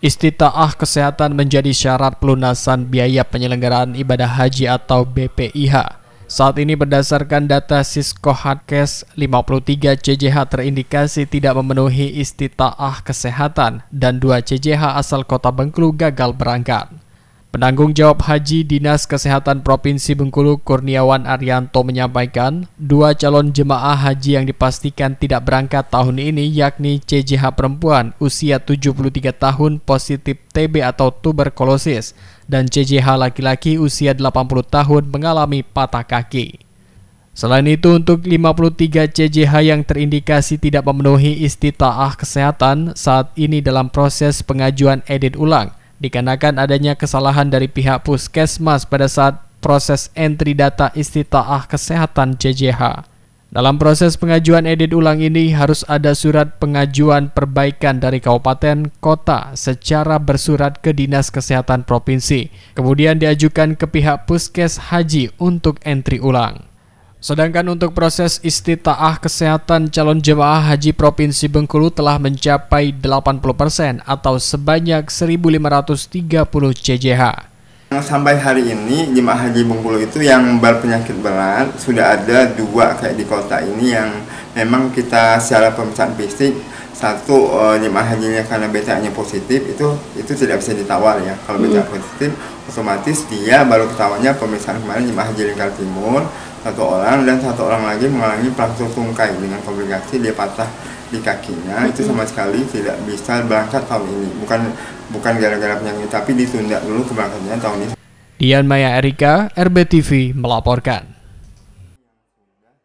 Istitaah kesehatan menjadi syarat pelunasan biaya penyelenggaraan ibadah haji atau BPIH. Saat ini berdasarkan data Sisko Hadkes, 53 CJH terindikasi tidak memenuhi istitaah kesehatan dan 2 CJH asal kota Bengkulu gagal berangkat. Penanggung jawab haji Dinas Kesehatan Provinsi Bengkulu Kurniawan Arianto menyampaikan, dua calon jemaah haji yang dipastikan tidak berangkat tahun ini yakni CJH perempuan usia 73 tahun positif TB atau tuberkulosis dan CJH laki-laki usia 80 tahun mengalami patah kaki. Selain itu, untuk 53 CJH yang terindikasi tidak memenuhi istitaah kesehatan, saat ini dalam proses pengajuan edit ulang dikarenakan adanya kesalahan dari pihak puskesmas pada saat proses entry data istitaah kesehatan CJH. Dalam proses pengajuan edit ulang ini harus ada surat pengajuan perbaikan dari kabupaten kota secara bersurat ke Dinas Kesehatan Provinsi. Kemudian diajukan ke pihak Puskes Haji untuk entry ulang. Sedangkan untuk proses istitaah kesehatan calon jemaah haji Provinsi Bengkulu telah mencapai 80% atau sebanyak 1.530 CJH. Nah, sampai hari ini jemaah haji Bengkulu itu yang berpenyakit berat sudah ada dua kayak di kota ini yang memang kita secara pemeriksaan fisik satu eh, jemaah hajinya karena BCA-nya positif itu itu tidak bisa ditawar ya kalau BCA hmm. positif otomatis dia baru ketawanya pemeriksaan kemarin jemaah haji Lingkar Timur satu orang dan satu orang lagi mengalami fraktur tungkai dengan komplikasi dia patah di kakinya mm-hmm. itu sama sekali tidak bisa berangkat tahun ini bukan bukan gara-gara penyakit tapi ditunda dulu keberangkatannya tahun ini. Dian Maya Erika, RBTV melaporkan.